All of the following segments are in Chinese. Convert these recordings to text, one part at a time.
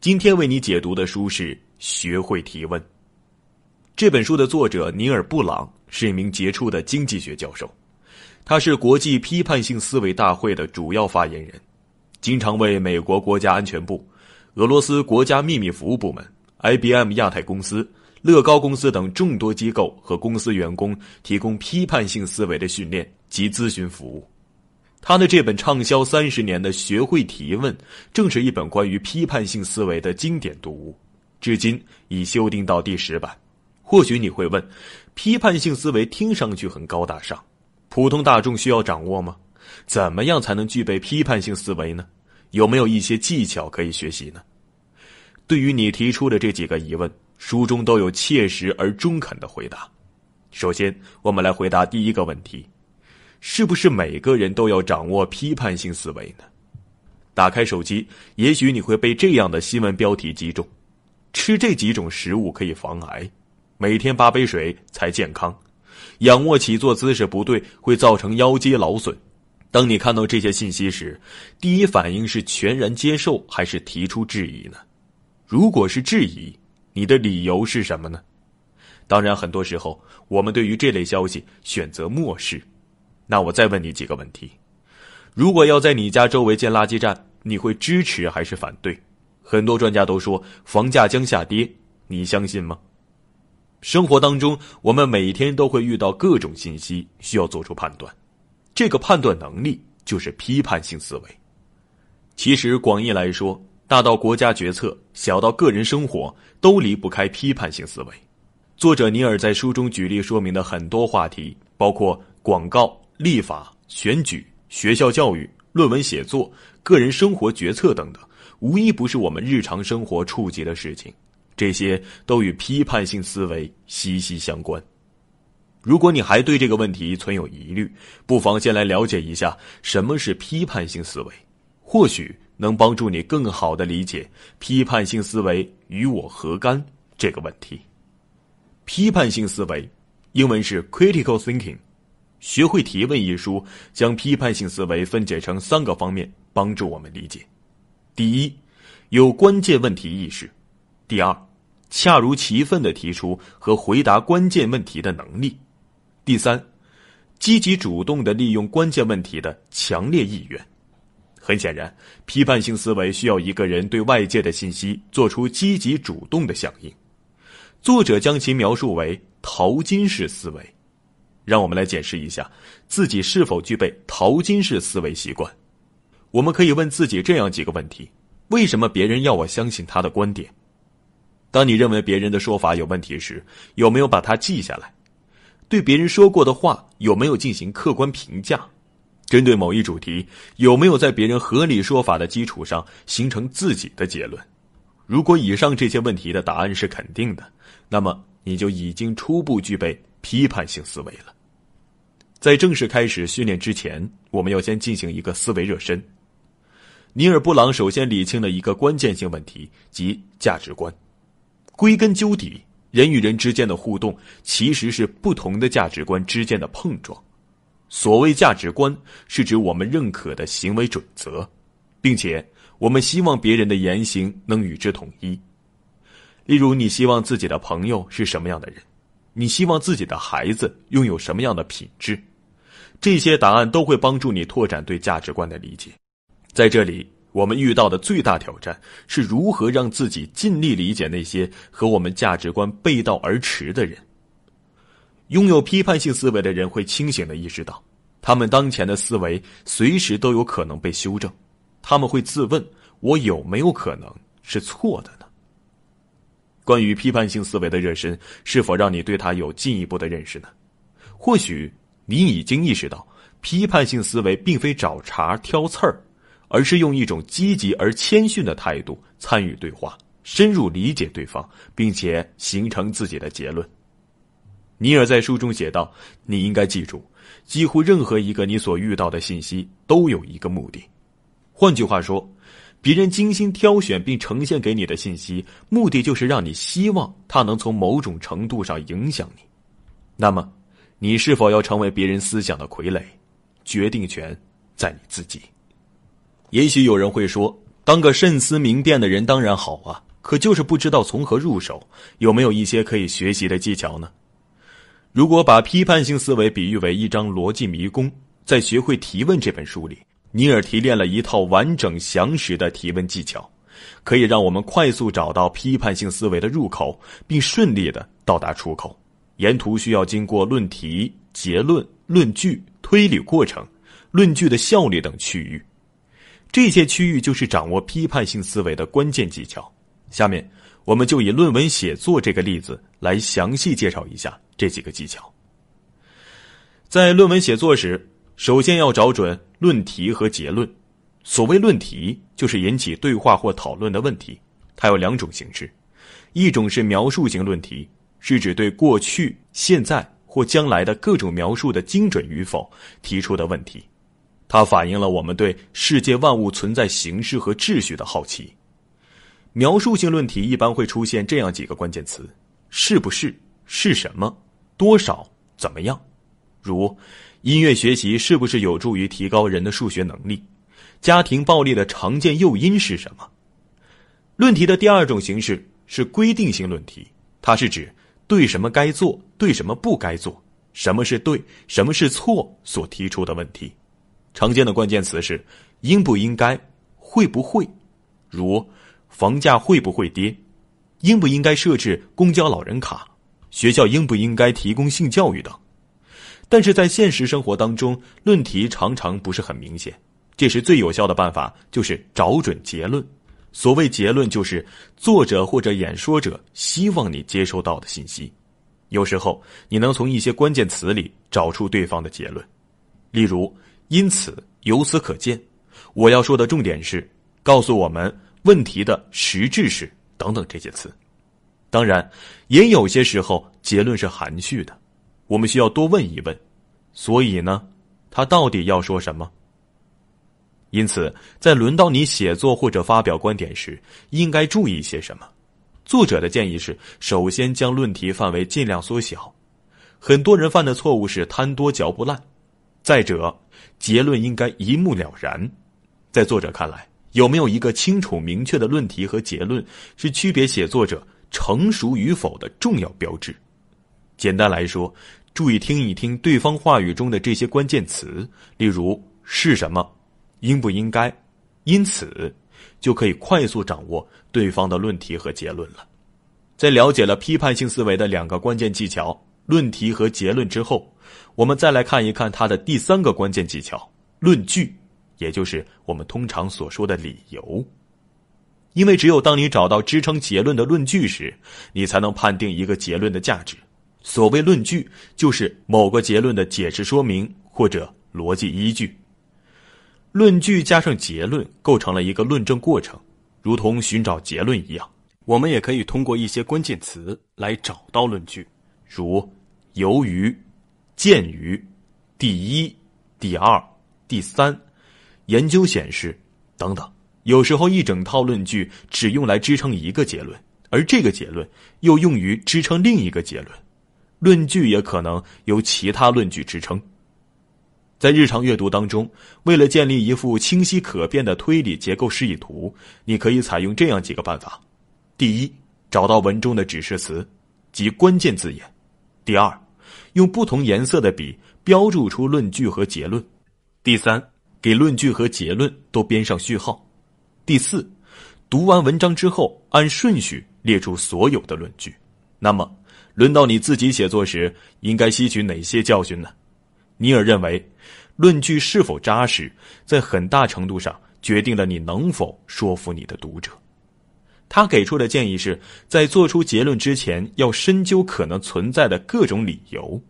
今天为你解读的书是《学会提问》。这本书的作者尼尔·布朗是一名杰出的经济学教授，他是国际批判性思维大会的主要发言人，经常为美国国家安全部、俄罗斯国家秘密服务部门、IBM 亚太公司、乐高公司等众多机构和公司员工提供批判性思维的训练及咨询服务。他的这本畅销三十年的《学会提问》，正是一本关于批判性思维的经典读物，至今已修订到第十版。或许你会问：批判性思维听上去很高大上，普通大众需要掌握吗？怎么样才能具备批判性思维呢？有没有一些技巧可以学习呢？对于你提出的这几个疑问，书中都有切实而中肯的回答。首先，我们来回答第一个问题。是不是每个人都要掌握批判性思维呢？打开手机，也许你会被这样的新闻标题击中：吃这几种食物可以防癌，每天八杯水才健康，仰卧起坐姿势不对会造成腰肌劳损。当你看到这些信息时，第一反应是全然接受还是提出质疑呢？如果是质疑，你的理由是什么呢？当然，很多时候我们对于这类消息选择漠视。那我再问你几个问题：如果要在你家周围建垃圾站，你会支持还是反对？很多专家都说房价将下跌，你相信吗？生活当中，我们每天都会遇到各种信息，需要做出判断。这个判断能力就是批判性思维。其实，广义来说，大到国家决策，小到个人生活，都离不开批判性思维。作者尼尔在书中举例说明的很多话题，包括广告。立法、选举、学校教育、论文写作、个人生活决策等等，无一不是我们日常生活触及的事情。这些都与批判性思维息息相关。如果你还对这个问题存有疑虑，不妨先来了解一下什么是批判性思维，或许能帮助你更好的理解“批判性思维与我何干”这个问题。批判性思维，英文是 critical thinking。《学会提问》一书将批判性思维分解成三个方面，帮助我们理解：第一，有关键问题意识；第二，恰如其分的提出和回答关键问题的能力；第三，积极主动的利用关键问题的强烈意愿。很显然，批判性思维需要一个人对外界的信息做出积极主动的响应。作者将其描述为“淘金式思维”。让我们来检视一下自己是否具备淘金式思维习惯。我们可以问自己这样几个问题：为什么别人要我相信他的观点？当你认为别人的说法有问题时，有没有把它记下来？对别人说过的话有没有进行客观评价？针对某一主题，有没有在别人合理说法的基础上形成自己的结论？如果以上这些问题的答案是肯定的，那么你就已经初步具备批判性思维了。在正式开始训练之前，我们要先进行一个思维热身。尼尔·布朗首先理清了一个关键性问题，即价值观。归根究底，人与人之间的互动其实是不同的价值观之间的碰撞。所谓价值观，是指我们认可的行为准则，并且我们希望别人的言行能与之统一。例如，你希望自己的朋友是什么样的人，你希望自己的孩子拥有什么样的品质。这些答案都会帮助你拓展对价值观的理解。在这里，我们遇到的最大挑战是如何让自己尽力理解那些和我们价值观背道而驰的人。拥有批判性思维的人会清醒的意识到，他们当前的思维随时都有可能被修正。他们会自问：“我有没有可能是错的呢？”关于批判性思维的热身，是否让你对他有进一步的认识呢？或许。你已经意识到，批判性思维并非找茬挑刺儿，而是用一种积极而谦逊的态度参与对话，深入理解对方，并且形成自己的结论。尼尔在书中写道：“你应该记住，几乎任何一个你所遇到的信息都有一个目的。换句话说，别人精心挑选并呈现给你的信息，目的就是让你希望它能从某种程度上影响你。那么。”你是否要成为别人思想的傀儡？决定权在你自己。也许有人会说，当个慎思明辨的人当然好啊，可就是不知道从何入手，有没有一些可以学习的技巧呢？如果把批判性思维比喻为一张逻辑迷宫，在《学会提问》这本书里，尼尔提炼了一套完整详实的提问技巧，可以让我们快速找到批判性思维的入口，并顺利的到达出口。沿途需要经过论题、结论、论据、推理过程、论据的效力等区域，这些区域就是掌握批判性思维的关键技巧。下面，我们就以论文写作这个例子来详细介绍一下这几个技巧。在论文写作时，首先要找准论题和结论。所谓论题，就是引起对话或讨论的问题，它有两种形式，一种是描述型论题。是指对过去、现在或将来的各种描述的精准与否提出的问题，它反映了我们对世界万物存在形式和秩序的好奇。描述性论题一般会出现这样几个关键词：是不是、是什么、多少、怎么样。如，音乐学习是不是有助于提高人的数学能力？家庭暴力的常见诱因是什么？论题的第二种形式是规定性论题，它是指。对什么该做，对什么不该做，什么是对，什么是错，所提出的问题，常见的关键词是应不应该、会不会，如房价会不会跌，应不应该设置公交老人卡，学校应不应该提供性教育等。但是在现实生活当中，论题常常不是很明显，这时最有效的办法就是找准结论。所谓结论，就是作者或者演说者希望你接收到的信息。有时候，你能从一些关键词里找出对方的结论，例如“因此”“由此可见”，我要说的重点是，告诉我们问题的实质是等等这些词。当然，也有些时候结论是含蓄的，我们需要多问一问。所以呢，他到底要说什么？因此，在轮到你写作或者发表观点时，应该注意些什么？作者的建议是：首先将论题范围尽量缩小。很多人犯的错误是贪多嚼不烂。再者，结论应该一目了然。在作者看来，有没有一个清楚明确的论题和结论，是区别写作者成熟与否的重要标志。简单来说，注意听一听对方话语中的这些关键词，例如是什么。应不应该？因此，就可以快速掌握对方的论题和结论了。在了解了批判性思维的两个关键技巧——论题和结论之后，我们再来看一看它的第三个关键技巧：论据，也就是我们通常所说的理由。因为只有当你找到支撑结论的论据时，你才能判定一个结论的价值。所谓论据，就是某个结论的解释说明或者逻辑依据。论据加上结论构成了一个论证过程，如同寻找结论一样，我们也可以通过一些关键词来找到论据，如由于、鉴于、第一、第二、第三、研究显示等等。有时候一整套论据只用来支撑一个结论，而这个结论又用于支撑另一个结论，论据也可能由其他论据支撑。在日常阅读当中，为了建立一幅清晰可辨的推理结构示意图，你可以采用这样几个办法：第一，找到文中的指示词及关键字眼；第二，用不同颜色的笔标注出论据和结论；第三，给论据和结论都编上序号；第四，读完文章之后，按顺序列出所有的论据。那么，轮到你自己写作时，应该吸取哪些教训呢？尼尔认为，论据是否扎实，在很大程度上决定了你能否说服你的读者。他给出的建议是，在做出结论之前，要深究可能存在的各种理由，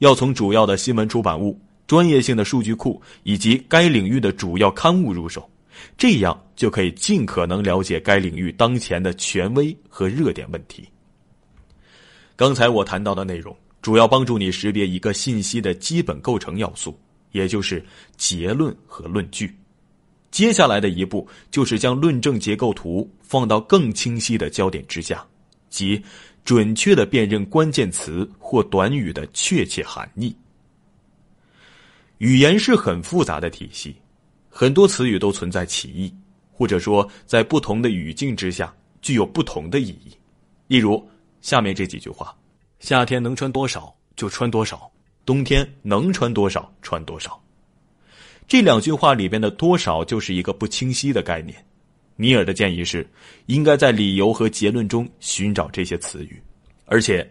要从主要的新闻出版物、专业性的数据库以及该领域的主要刊物入手，这样就可以尽可能了解该领域当前的权威和热点问题。刚才我谈到的内容。主要帮助你识别一个信息的基本构成要素，也就是结论和论据。接下来的一步就是将论证结构图放到更清晰的焦点之下，即准确的辨认关键词或短语的确切含义。语言是很复杂的体系，很多词语都存在歧义，或者说在不同的语境之下具有不同的意义。例如下面这几句话。夏天能穿多少就穿多少，冬天能穿多少穿多少。这两句话里边的“多少”就是一个不清晰的概念。尼尔的建议是，应该在理由和结论中寻找这些词语，而且，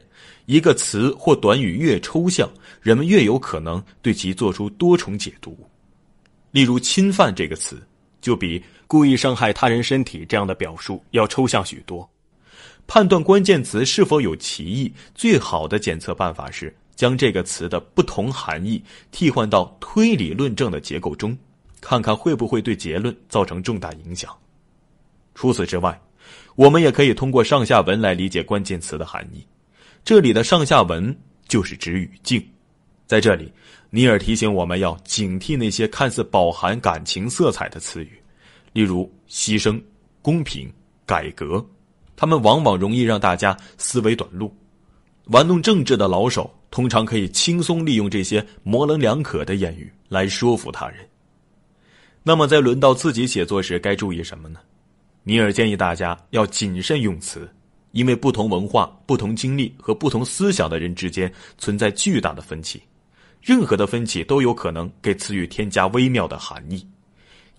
一个词或短语越抽象，人们越有可能对其做出多重解读。例如，“侵犯”这个词，就比“故意伤害他人身体”这样的表述要抽象许多。判断关键词是否有歧义，最好的检测办法是将这个词的不同含义替换到推理论证的结构中，看看会不会对结论造成重大影响。除此之外，我们也可以通过上下文来理解关键词的含义。这里的上下文就是指语境。在这里，尼尔提醒我们要警惕那些看似饱含感情色彩的词语，例如牺牲、公平、改革。他们往往容易让大家思维短路，玩弄政治的老手通常可以轻松利用这些模棱两可的言语来说服他人。那么，在轮到自己写作时，该注意什么呢？尼尔建议大家要谨慎用词，因为不同文化、不同经历和不同思想的人之间存在巨大的分歧，任何的分歧都有可能给词语添加微妙的含义。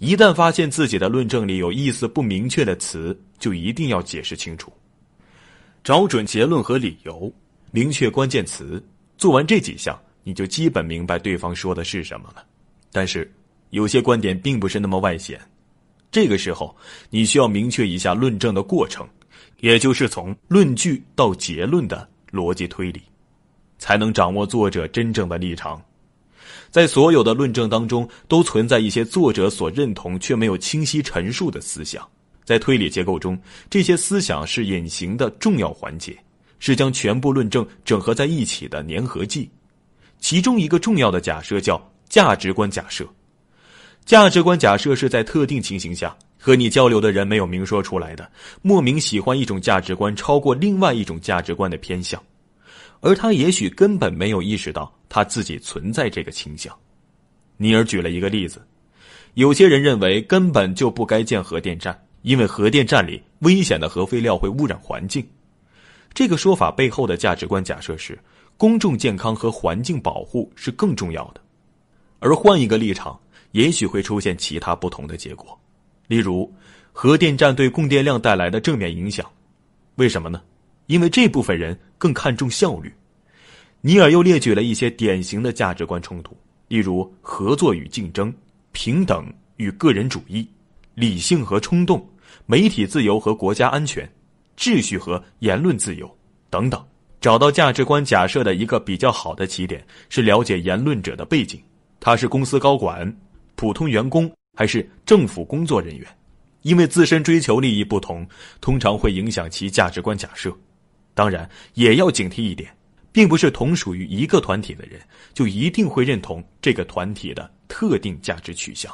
一旦发现自己的论证里有意思不明确的词，就一定要解释清楚，找准结论和理由，明确关键词。做完这几项，你就基本明白对方说的是什么了。但是，有些观点并不是那么外显，这个时候你需要明确一下论证的过程，也就是从论据到结论的逻辑推理，才能掌握作者真正的立场。在所有的论证当中，都存在一些作者所认同却没有清晰陈述的思想。在推理结构中，这些思想是隐形的重要环节，是将全部论证整合在一起的粘合剂。其中一个重要的假设叫价值观假设。价值观假设是在特定情形下，和你交流的人没有明说出来的，莫名喜欢一种价值观超过另外一种价值观的偏向。而他也许根本没有意识到他自己存在这个倾向。尼尔举了一个例子：有些人认为根本就不该建核电站，因为核电站里危险的核废料会污染环境。这个说法背后的价值观假设是，公众健康和环境保护是更重要的。而换一个立场，也许会出现其他不同的结果。例如，核电站对供电量带来的正面影响，为什么呢？因为这部分人更看重效率，尼尔又列举了一些典型的价值观冲突，例如合作与竞争、平等与个人主义、理性和冲动、媒体自由和国家安全、秩序和言论自由等等。找到价值观假设的一个比较好的起点是了解言论者的背景，他是公司高管、普通员工还是政府工作人员？因为自身追求利益不同，通常会影响其价值观假设。当然也要警惕一点，并不是同属于一个团体的人就一定会认同这个团体的特定价值取向。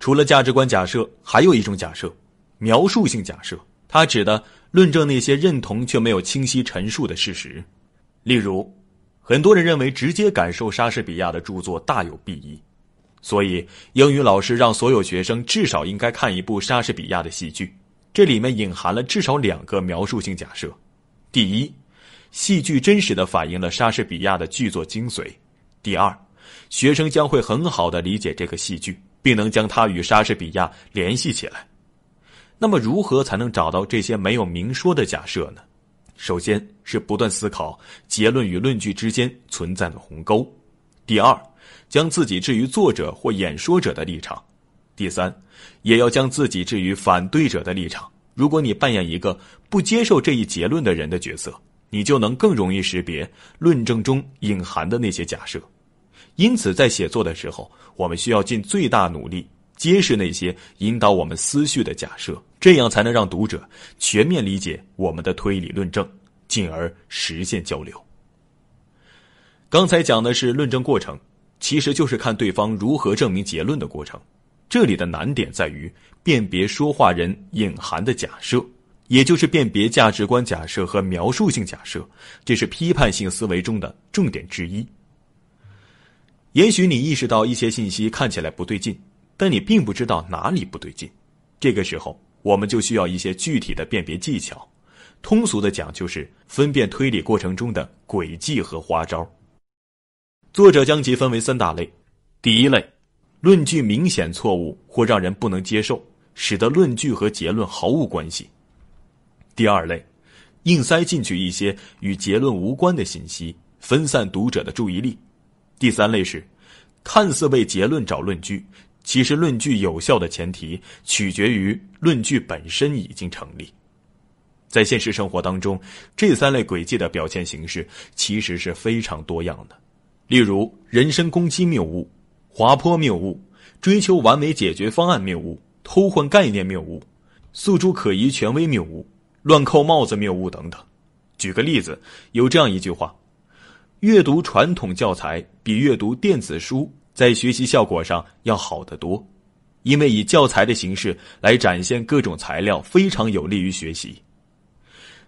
除了价值观假设，还有一种假设，描述性假设。它指的论证那些认同却没有清晰陈述的事实。例如，很多人认为直接感受莎士比亚的著作大有裨益，所以英语老师让所有学生至少应该看一部莎士比亚的戏剧。这里面隐含了至少两个描述性假设。第一，戏剧真实的反映了莎士比亚的剧作精髓。第二，学生将会很好的理解这个戏剧，并能将它与莎士比亚联系起来。那么，如何才能找到这些没有明说的假设呢？首先是不断思考结论与论据之间存在的鸿沟。第二，将自己置于作者或演说者的立场。第三，也要将自己置于反对者的立场。如果你扮演一个不接受这一结论的人的角色，你就能更容易识别论证中隐含的那些假设。因此，在写作的时候，我们需要尽最大努力揭示那些引导我们思绪的假设，这样才能让读者全面理解我们的推理论证，进而实现交流。刚才讲的是论证过程，其实就是看对方如何证明结论的过程。这里的难点在于辨别说话人隐含的假设，也就是辨别价值观假设和描述性假设，这是批判性思维中的重点之一。也许你意识到一些信息看起来不对劲，但你并不知道哪里不对劲。这个时候，我们就需要一些具体的辨别技巧。通俗的讲，就是分辨推理过程中的诡计和花招。作者将其分为三大类，第一类。论据明显错误或让人不能接受，使得论据和结论毫无关系。第二类，硬塞进去一些与结论无关的信息，分散读者的注意力。第三类是，看似为结论找论据，其实论据有效的前提取决于论据本身已经成立。在现实生活当中，这三类诡计的表现形式其实是非常多样的，例如人身攻击谬误。滑坡谬误、追求完美解决方案谬误、偷换概念谬误、诉诸可疑权威谬误、乱扣帽子谬误等等。举个例子，有这样一句话：“阅读传统教材比阅读电子书在学习效果上要好得多，因为以教材的形式来展现各种材料非常有利于学习。”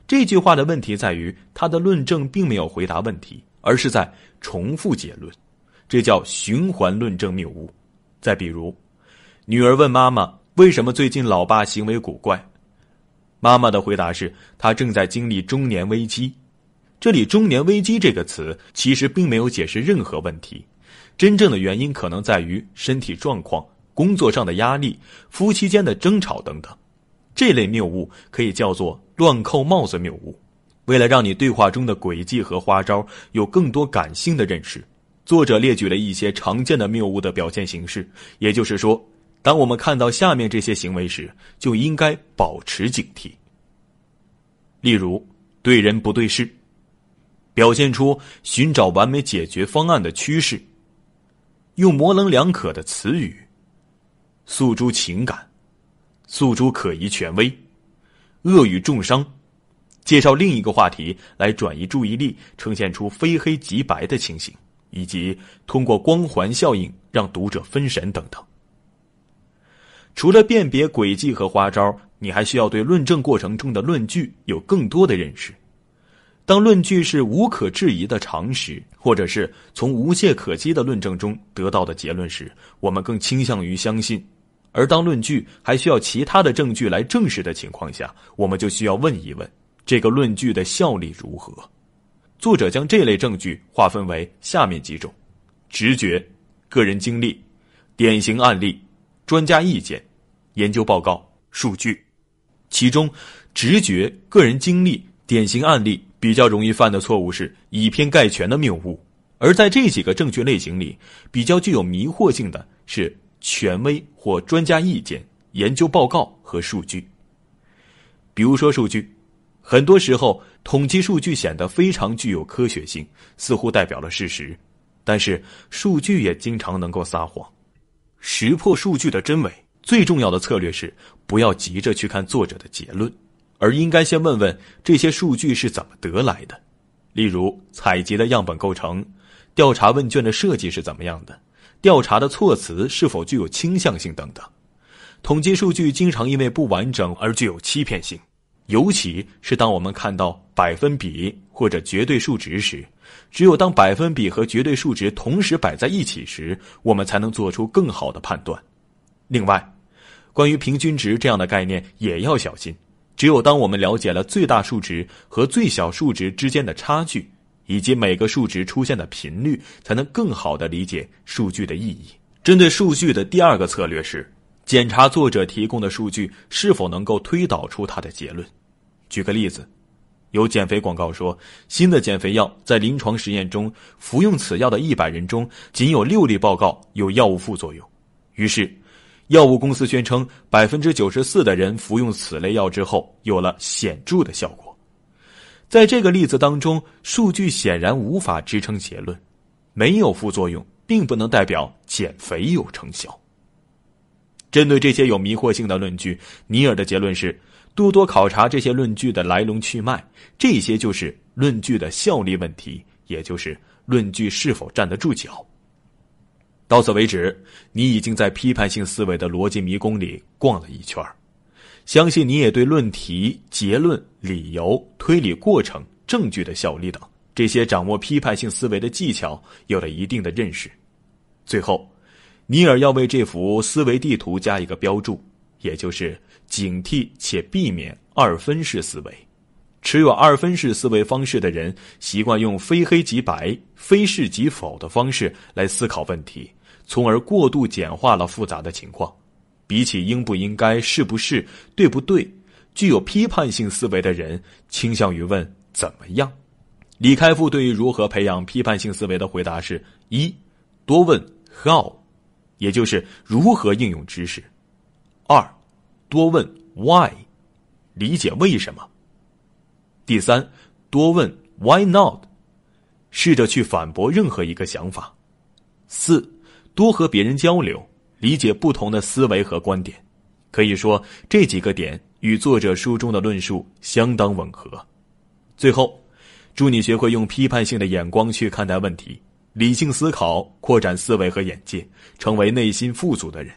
这句话的问题在于，它的论证并没有回答问题，而是在重复结论。这叫循环论证谬误。再比如，女儿问妈妈：“为什么最近老爸行为古怪？”妈妈的回答是：“他正在经历中年危机。”这里“中年危机”这个词其实并没有解释任何问题，真正的原因可能在于身体状况、工作上的压力、夫妻间的争吵等等。这类谬误可以叫做“乱扣帽子谬误”。为了让你对话中的轨迹和花招有更多感性的认识。作者列举了一些常见的谬误的表现形式，也就是说，当我们看到下面这些行为时，就应该保持警惕。例如，对人不对事，表现出寻找完美解决方案的趋势，用模棱两可的词语诉诸情感，诉诸可疑权威，恶语重伤，介绍另一个话题来转移注意力，呈现出非黑即白的情形。以及通过光环效应让读者分神等等。除了辨别轨迹和花招，你还需要对论证过程中的论据有更多的认识。当论据是无可置疑的常识，或者是从无懈可击的论证中得到的结论时，我们更倾向于相信；而当论据还需要其他的证据来证实的情况下，我们就需要问一问这个论据的效力如何。作者将这类证据划分为下面几种：直觉、个人经历、典型案例、专家意见、研究报告、数据。其中，直觉、个人经历、典型案例比较容易犯的错误是以偏概全的谬误；而在这几个证据类型里，比较具有迷惑性的是权威或专家意见、研究报告和数据。比如说，数据。很多时候，统计数据显得非常具有科学性，似乎代表了事实。但是，数据也经常能够撒谎。识破数据的真伪，最重要的策略是不要急着去看作者的结论，而应该先问问这些数据是怎么得来的。例如，采集的样本构成、调查问卷的设计是怎么样的、调查的措辞是否具有倾向性等等。统计数据经常因为不完整而具有欺骗性。尤其是当我们看到百分比或者绝对数值时，只有当百分比和绝对数值同时摆在一起时，我们才能做出更好的判断。另外，关于平均值这样的概念也要小心，只有当我们了解了最大数值和最小数值之间的差距，以及每个数值出现的频率，才能更好的理解数据的意义。针对数据的第二个策略是。检查作者提供的数据是否能够推导出他的结论。举个例子，有减肥广告说，新的减肥药在临床实验中，服用此药的一百人中仅有六例报告有药物副作用。于是，药物公司宣称百分之九十四的人服用此类药之后有了显著的效果。在这个例子当中，数据显然无法支撑结论，没有副作用并不能代表减肥有成效。针对这些有迷惑性的论据，尼尔的结论是：多多考察这些论据的来龙去脉，这些就是论据的效力问题，也就是论据是否站得住脚。到此为止，你已经在批判性思维的逻辑迷宫里逛了一圈相信你也对论题、结论、理由、推理过程、证据的效力等这些掌握批判性思维的技巧有了一定的认识。最后。尼尔要为这幅思维地图加一个标注，也就是警惕且避免二分式思维。持有二分式思维方式的人，习惯用非黑即白、非是即否的方式来思考问题，从而过度简化了复杂的情况。比起应不应该、是不是、对不对，具有批判性思维的人倾向于问怎么样。李开复对于如何培养批判性思维的回答是：一，多问 how。也就是如何应用知识，二，多问 why，理解为什么。第三，多问 why not，试着去反驳任何一个想法。四，多和别人交流，理解不同的思维和观点。可以说这几个点与作者书中的论述相当吻合。最后，祝你学会用批判性的眼光去看待问题。理性思考，扩展思维和眼界，成为内心富足的人。